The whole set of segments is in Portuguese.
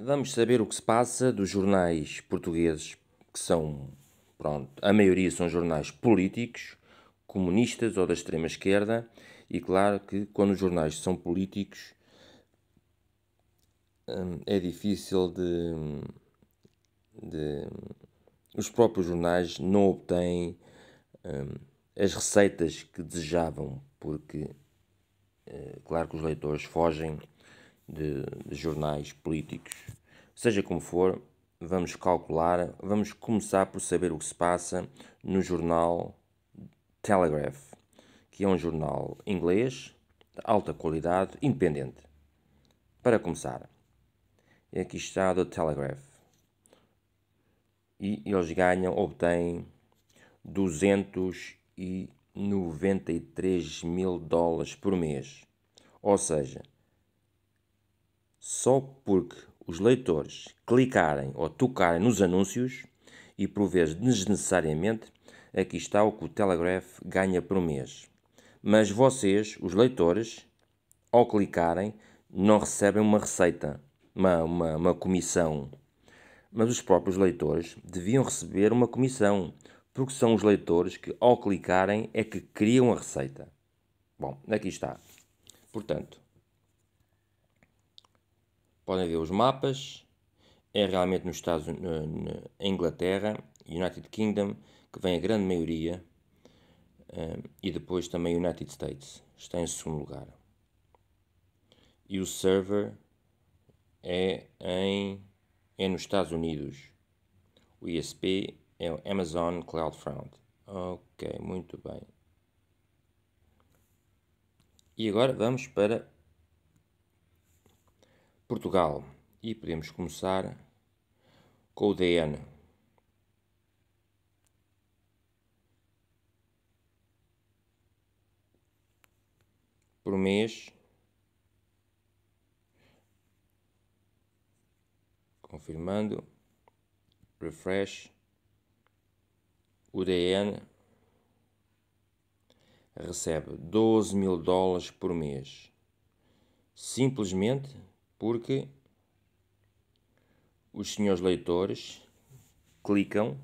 Vamos saber o que se passa dos jornais portugueses, que são, pronto, a maioria são jornais políticos, comunistas ou da extrema esquerda, e claro que quando os jornais são políticos hum, é difícil de, de os próprios jornais não obtêm hum, as receitas que desejavam, porque eh, claro que os leitores fogem de, de jornais políticos. Seja como for, vamos calcular, vamos começar por saber o que se passa no jornal Telegraph, que é um jornal inglês de alta qualidade, independente. Para começar, aqui está o Telegraph. E eles ganham, obtêm 293 mil dólares por mês. Ou seja, só porque os leitores clicarem ou tocarem nos anúncios e por vezes desnecessariamente, aqui está o que o Telegraph ganha por mês. Mas vocês, os leitores, ao clicarem, não recebem uma receita, uma, uma, uma comissão. Mas os próprios leitores deviam receber uma comissão, porque são os leitores que, ao clicarem, é que criam a receita. Bom, aqui está. Portanto, podem ver os mapas. É realmente nos Estados Unidos, eh, na Inglaterra, United Kingdom, que vem a grande maioria, eh, e depois também United States, está em segundo lugar. E o server é, em, é nos Estados Unidos. O ISP é o Amazon CloudFront. Ok, muito bem. E agora vamos para Portugal. E podemos começar com o DN. Por mês. Confirmando. Refresh. O DN recebe 12 mil dólares por mês. Simplesmente porque os senhores leitores clicam,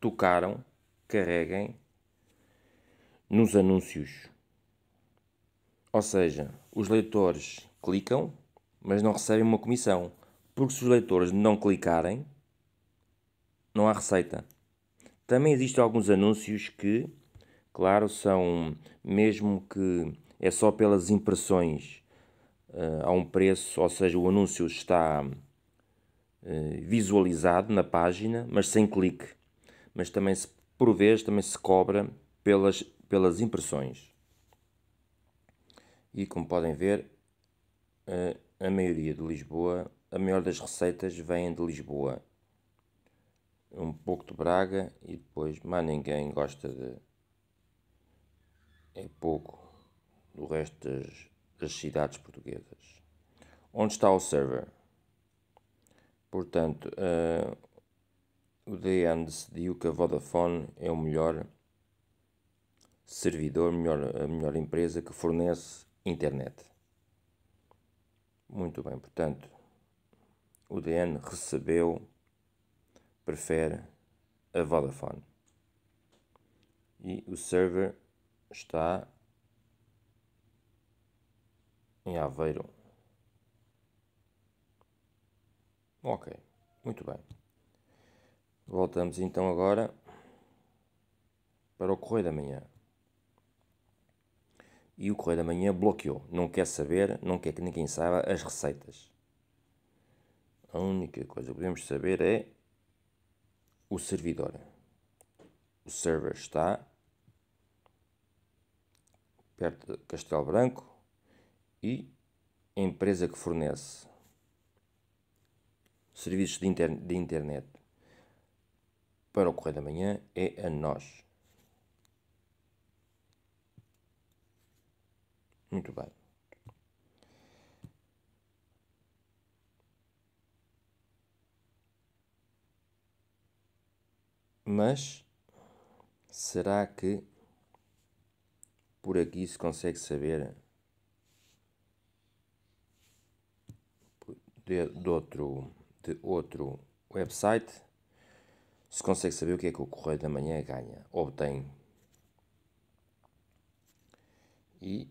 tocaram, carreguem nos anúncios. Ou seja, os leitores clicam, mas não recebem uma comissão, porque se os leitores não clicarem, não há receita. Também existem alguns anúncios que, claro, são mesmo que é só pelas impressões uh, a um preço, ou seja, o anúncio está uh, visualizado na página, mas sem clique. Mas também, se, por vez, também se cobra pelas, pelas impressões. E como podem ver, uh, a maioria de Lisboa, a maior das receitas vem de Lisboa. Um pouco de Braga e depois, mais ninguém gosta de. É pouco do resto das, das cidades portuguesas. Onde está o server? Portanto, uh, o DN decidiu que a Vodafone é o melhor servidor, melhor, a melhor empresa que fornece internet. Muito bem, portanto, o DN recebeu, prefere a Vodafone. E o server está em Aveiro. Ok, muito bem. Voltamos então agora para o Correio da Manhã. E o Correio da Manhã bloqueou. Não quer saber, não quer que ninguém saiba as receitas. A única coisa que podemos saber é o servidor. O server está perto de Castelo Branco, e empresa que fornece serviços de, inter de internet para o Correio da Manhã é a nós. Muito bem. Mas será que por aqui se consegue saber de, de, outro, de outro website, se consegue saber o que é que o Correio da Manhã ganha, obtém. E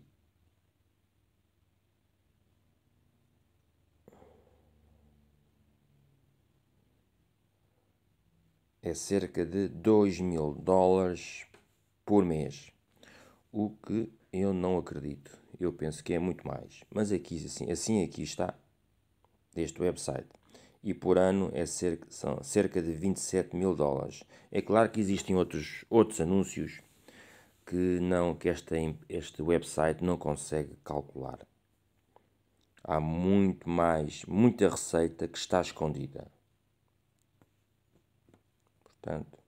é cerca de 2 mil dólares por mês, o que eu não acredito. Eu penso que é muito mais, mas aqui assim, assim aqui está deste website e por ano é cerca, são cerca de 27 mil dólares. É claro que existem outros, outros anúncios que, não, que esta, este website não consegue calcular. Há muito mais, muita receita que está escondida. Portanto,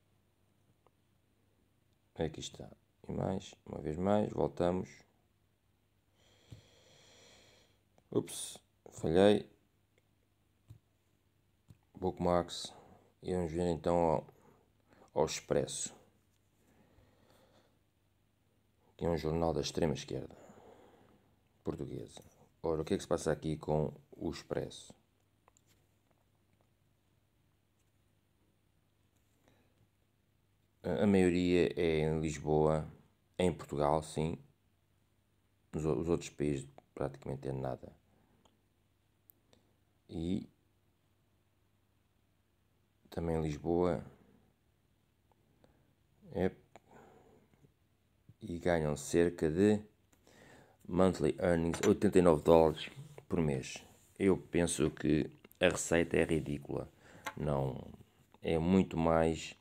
aqui é está. E mais, uma vez mais, voltamos. Ups, falhei bookmarks e vamos ver então ao, ao Expresso que é um jornal da extrema esquerda portuguesa ora o que é que se passa aqui com o Expresso a maioria é em Lisboa em Portugal sim nos os outros países praticamente é nada e também Lisboa. É, e ganham cerca de monthly earnings 89 dólares por mês. Eu penso que a receita é ridícula. Não é muito mais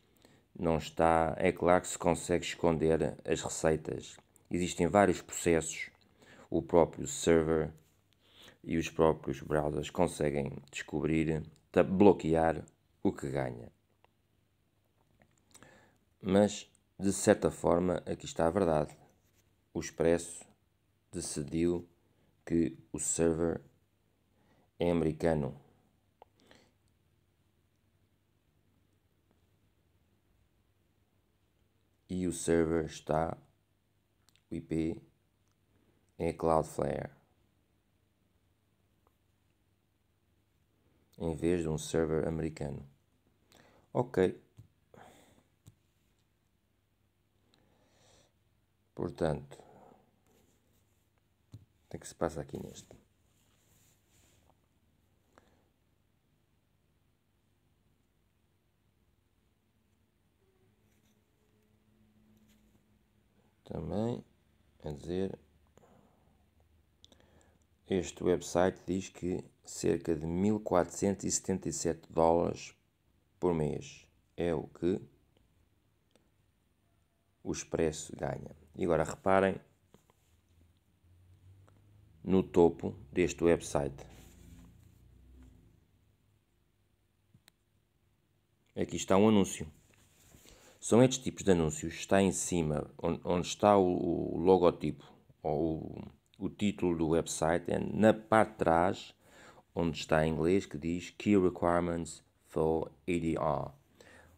não está, é claro que se consegue esconder as receitas. Existem vários processos, o próprio server e os próprios browsers conseguem descobrir, bloquear o que ganha. Mas, de certa forma, aqui está a verdade. O Expresso decidiu que o server é americano. E o server está, o IP é Cloudflare. em vez de um server americano. Ok. Portanto, o que é que se passa aqui neste? Também, a dizer, este website diz que cerca de 1.477 dólares por mês é o que o Expresso ganha. E agora reparem no topo deste website. Aqui está um anúncio. São estes tipos de anúncios. Está em cima, onde está o logotipo, ou o título do website é na parte de trás, onde está em inglês, que diz Key Requirements for ADR.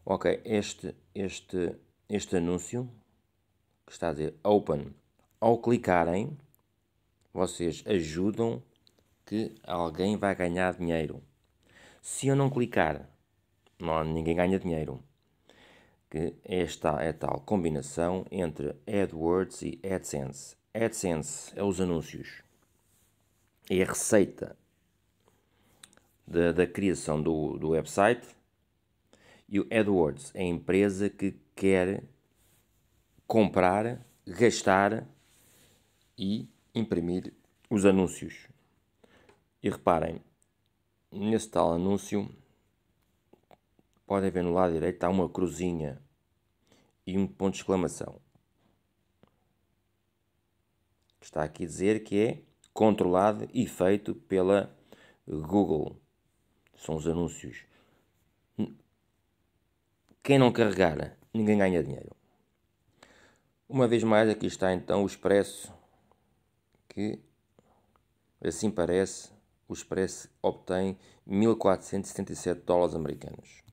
Ok, este, este, este anúncio, que está a dizer Open, ao clicarem, vocês ajudam que alguém vai ganhar dinheiro. Se eu não clicar, não, ninguém ganha dinheiro. Que esta é tal combinação entre AdWords e AdSense. AdSense, é os anúncios, é a receita da, da criação do, do website e o AdWords é a empresa que quer comprar, gastar e imprimir os anúncios. E reparem, nesse tal anúncio, podem ver no lado direito, há uma cruzinha e um ponto de exclamação que está aqui a dizer que é controlado e feito pela Google. São os anúncios. Quem não carregar, ninguém ganha dinheiro. Uma vez mais, aqui está então o Expresso, que assim parece, o Expresso obtém 1.477 dólares americanos.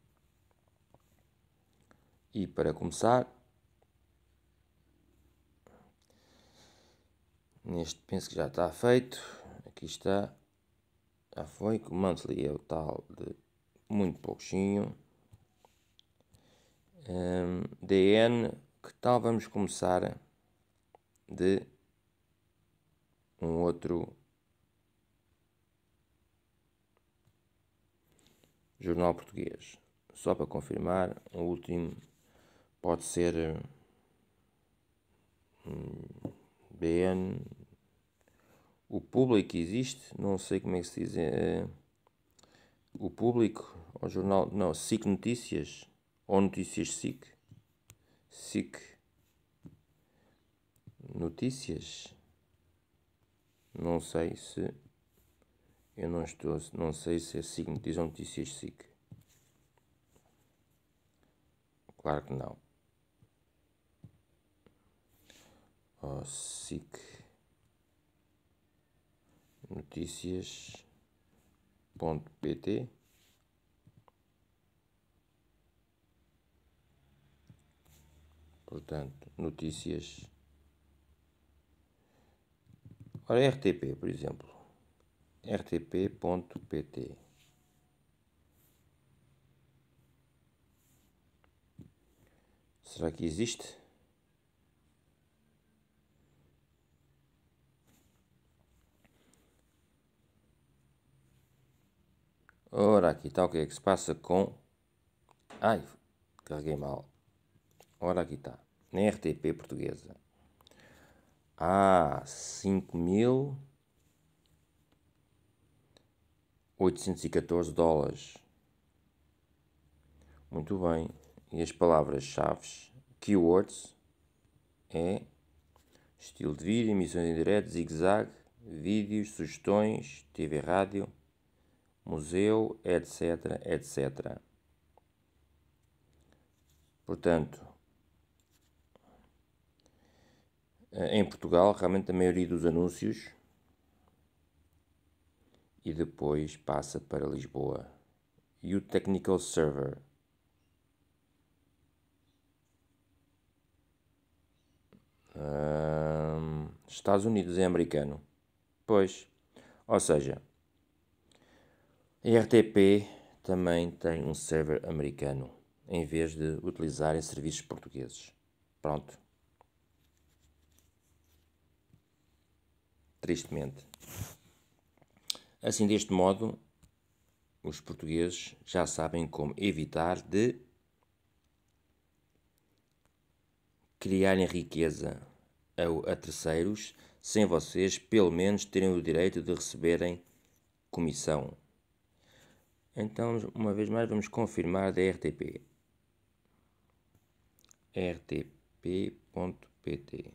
E para começar, Neste penso que já está feito. Aqui está. Já foi. O monthly é o tal de muito pouquinho. Um, DN, que tal vamos começar de um outro jornal português. Só para confirmar, o último pode ser hum, BN o público existe, não sei como é que se diz, é, o público, o jornal, não, SIC Notícias, ou Notícias SIC, SIC Notícias, não sei se, eu não estou, não sei se é SIC Notícias ou Notícias SIC, claro que não, oh, SIC notícias.pt Portanto, notícias. Ora, RTP, por exemplo. rtp.pt Será que existe? Ora, aqui está o que é que se passa com. Ai, carreguei mal. Ora, aqui está. Na RTP portuguesa. Há ah, 5.814 dólares. Muito bem. E as palavras-chave, keywords, é estilo de vida, emissões em direto, zigue-zague, vídeos, sugestões, TV, rádio museu, etc, etc. Portanto, eh, em Portugal, realmente a maioria dos anúncios e depois passa para Lisboa. E o Technical Server. Estados Unidos é americano. Pois. Ou seja, a RTP também tem um server americano, em vez de utilizarem serviços portugueses. Pronto. Tristemente. Assim, deste modo, os portugueses já sabem como evitar de criarem riqueza a, a terceiros sem vocês, pelo menos, terem o direito de receberem comissão. Então, uma vez mais, vamos confirmar da RTP. rtp.pt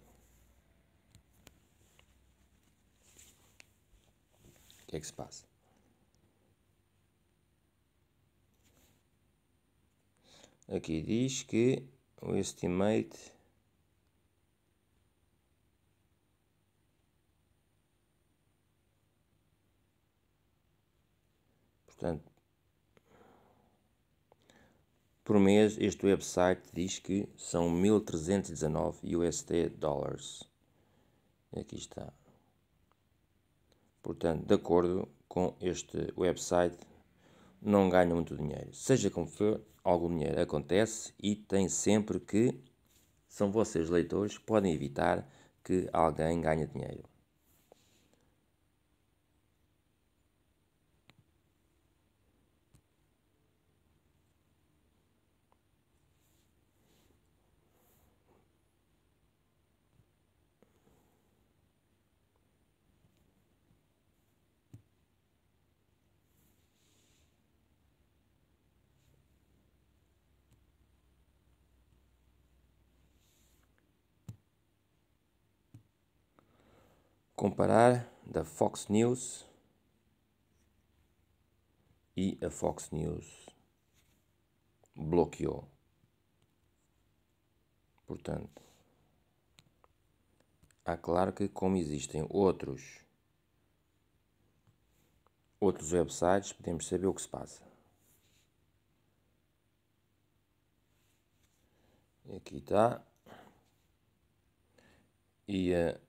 O que é que se passa? Aqui diz que o estimate portanto por mês, este website diz que são 1.319 USD dólares. Aqui está. Portanto, de acordo com este website, não ganha muito dinheiro. Seja como for, algum dinheiro acontece e tem sempre que são vocês leitores que podem evitar que alguém ganhe dinheiro. comparar da Fox News e a Fox News bloqueou. Portanto, há claro que como existem outros outros websites, podemos saber o que se passa. Aqui está. E uh,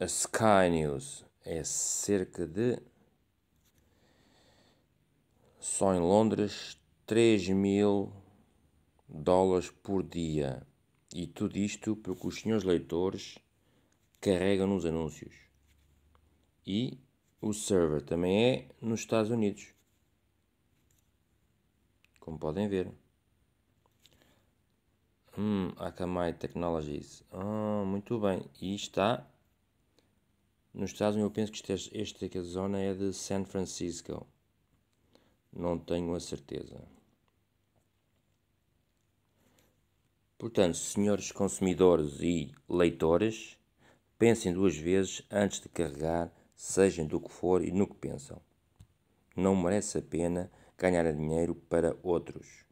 a Sky News é cerca de só em Londres 3 mil dólares por dia. E tudo isto porque os senhores leitores carregam nos anúncios. E o server também é nos Estados Unidos. Como podem ver. Hum, Akamai Technologies. Ah, muito bem. E está nos Estados Unidos, eu penso que esta, esta, zona é de San Francisco. Não tenho a certeza. Portanto, senhores consumidores e leitores, pensem duas vezes antes de carregar, sejam do que for e no que pensam. Não merece a pena ganhar dinheiro para outros.